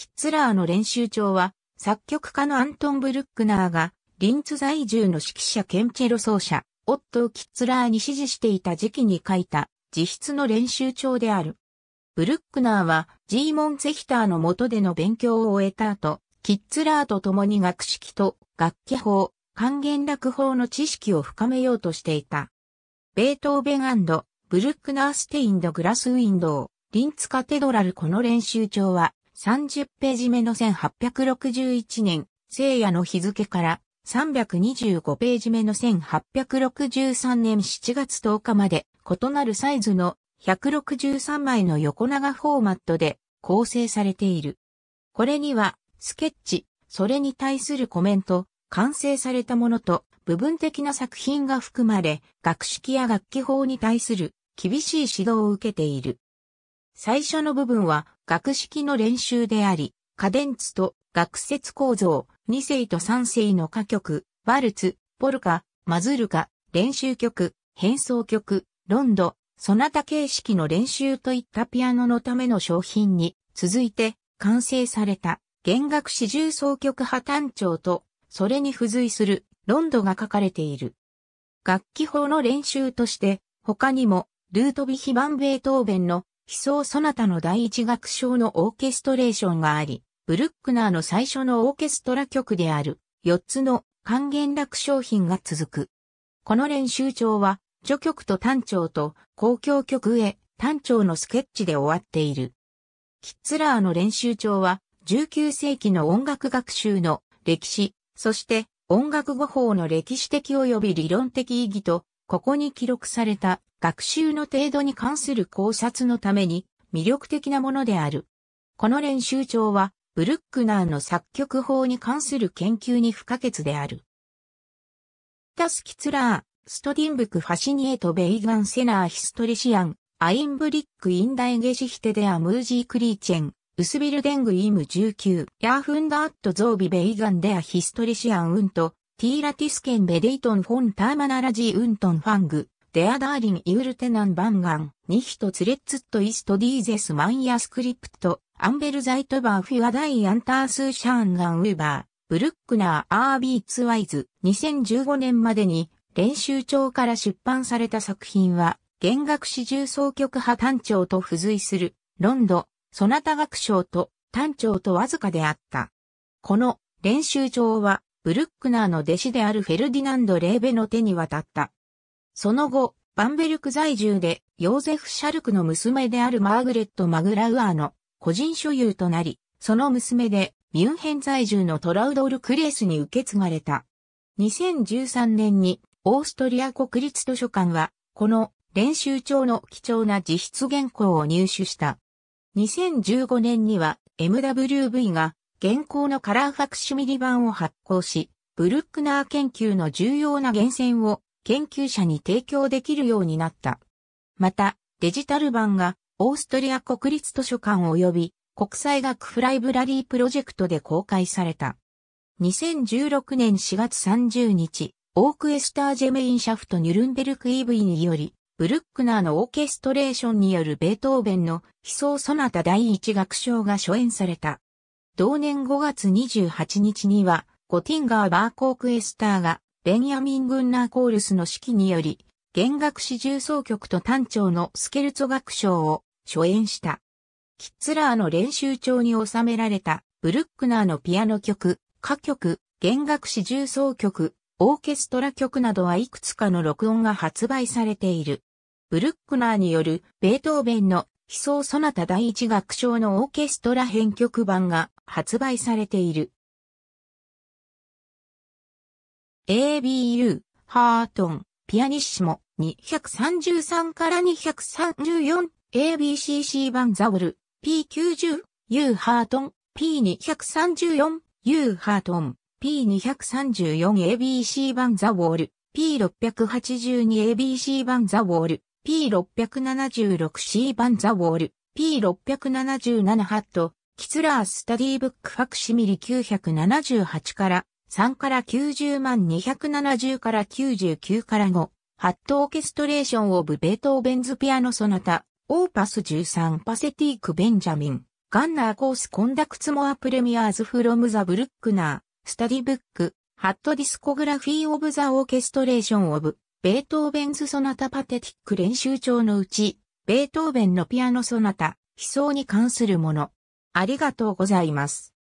キッツラーの練習帳は、作曲家のアントン・ブルックナーが、リンツ在住の指揮者兼チェロ奏者、オットー・キッツラーに指示していた時期に書いた、自筆の練習帳である。ブルックナーは、ジーモン・ゼヒターの下での勉強を終えた後、キッツラーと共に学識と楽器法、還元楽法の知識を深めようとしていた。ベートーベンブルックナーステインド・グラスウィンドウ、リンツ・カテドラルこの練習帳は、30ページ目の1861年、聖夜の日付から325ページ目の1863年7月10日まで異なるサイズの163枚の横長フォーマットで構成されている。これには、スケッチ、それに対するコメント、完成されたものと部分的な作品が含まれ、学識や楽器法に対する厳しい指導を受けている。最初の部分は学式の練習であり、カデンツと学説構造、二世と三世の歌曲、ワルツ、ポルカ、マズルカ、練習曲、変奏曲、ロンド、そなた形式の練習といったピアノのための商品に続いて完成された弦楽四重奏曲派単調とそれに付随するロンドが書かれている。楽器法の練習として他にもルートビヒンベートーベンの悲壮ソナタの第一楽章のオーケストレーションがあり、ブルックナーの最初のオーケストラ曲である、4つの還元楽章品が続く。この練習帳は、序曲と単調と公共曲へ単調のスケッチで終わっている。キッツラーの練習帳は、19世紀の音楽学習の歴史、そして音楽語法の歴史的及び理論的意義と、ここに記録された学習の程度に関する考察のために魅力的なものである。この練習帳は、ブルックナーの作曲法に関する研究に不可欠である。タスキツラー、ストディンブクファシニエトベイガンセナーヒストリシアン、アインブリックインダイゲシヒテデアムージークリーチェン、ウスビルデングイム19、ヤーフンダーットゾービベイガンデアヒストリシアンウント、ティーラティスケンベデイトンフォンターマナラジーウントンファング、デアダーリンイウルテナンバンガン、ニヒトツレッツットイストディーゼスマンヤスクリプト、アンベルザイトバーフィアダイアンタースシャーンガンウーバー、ブルックナーアービーツワイズ、2015年までに練習帳から出版された作品は、弦楽四重奏曲派単調と付随する、ロンド、ソナタ楽章と単調とわずかであった。この練習帳は、ブルックナーの弟子であるフェルディナンド・レーベの手に渡った。その後、バンベルク在住で、ヨーゼフ・シャルクの娘であるマーグレット・マグラウアーの個人所有となり、その娘で、ミュンヘン在住のトラウドル・クレースに受け継がれた。2013年に、オーストリア国立図書館は、この練習帳の貴重な自筆原稿を入手した。2015年には MWV が原稿のカラーファクシミリ版を発行し、ブルックナー研究の重要な源泉を研究者に提供できるようになった。また、デジタル版がオーストリア国立図書館及び国際学フライブラリープロジェクトで公開された。2016年4月30日、オークエスタージェメインシャフトニュルンベルク EV により、ブルックナーのオーケストレーションによるベートーベンの悲壮ソナタ第一楽章が初演された。同年5月28日には、ゴティンガーバーコークエスターがベンヤミン・グンナー・コールスの指揮により、弦楽四重奏曲と単調のスケルツォ楽章を初演した。キッツラーの練習帳に収められたブルックナーのピアノ曲、歌曲、弦楽四重奏曲、オーケストラ曲などはいくつかの録音が発売されている。ブルックナーによるベートーベンの悲壮ソナタ第一楽章のオーケストラ編曲版が発売されている。ABU、ハートン、ピアニッシモ、233から234、ABCC バンザウル、P90、U ハートン、P234、U ハートン、P234ABC バンザウォール、P682ABC バンザウォール、P676C バンザウォール、P677 ハット、キツラースタディブックファクシミリ978から3から90万270から99から5、ハットオーケストレーションオブベートーベンズピアノソナタ、オーパス13パセティーク・ベンジャミン、ガンナーコース・コンダクツモア・プレミアーズ・フロム・ザ・ブルックナー、スタディブック、ハットディスコグラフィー・オブ・ザ・オーケストレーション・オブ、ベートーベンズ・ソナタ・パテティック練習帳のうち、ベートーベンのピアノ・ソナタ、悲壮に関するもの。ありがとうございます。